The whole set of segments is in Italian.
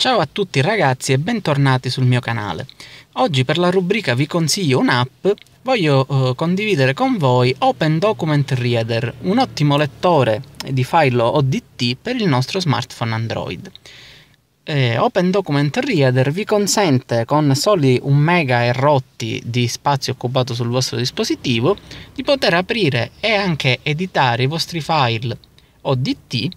Ciao a tutti ragazzi e bentornati sul mio canale. Oggi per la rubrica Vi consiglio un'app voglio eh, condividere con voi Open Document Reader, un ottimo lettore di file ODT per il nostro smartphone Android. Eh, Open Document Reader vi consente con soli un mega e rotti di spazio occupato sul vostro dispositivo di poter aprire e anche editare i vostri file ODT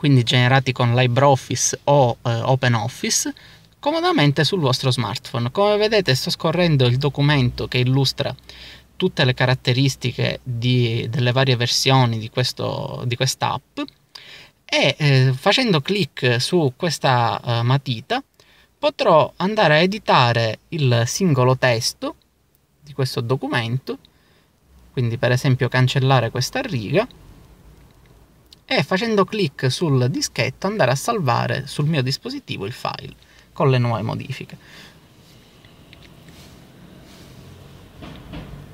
quindi generati con LibreOffice o eh, OpenOffice, comodamente sul vostro smartphone. Come vedete sto scorrendo il documento che illustra tutte le caratteristiche di, delle varie versioni di, questa app e eh, facendo clic su questa eh, matita potrò andare a editare il singolo testo di questo documento, quindi per esempio cancellare questa riga e facendo clic sul dischetto andare a salvare sul mio dispositivo il file con le nuove modifiche.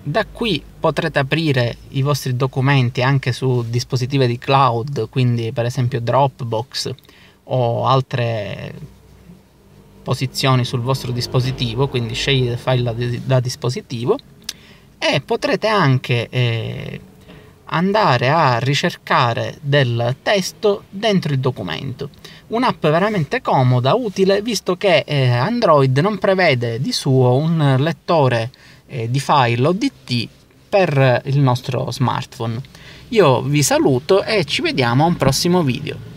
Da qui potrete aprire i vostri documenti anche su dispositivi di cloud, quindi per esempio Dropbox o altre posizioni sul vostro dispositivo, quindi scegliete file da, dispositivo e potrete anche eh, andare a ricercare del testo dentro il documento. Un'app veramente comoda, utile, visto che eh, Android non prevede di suo un lettore eh, di file ODT per il nostro smartphone. Io vi saluto e ci vediamo a un prossimo video.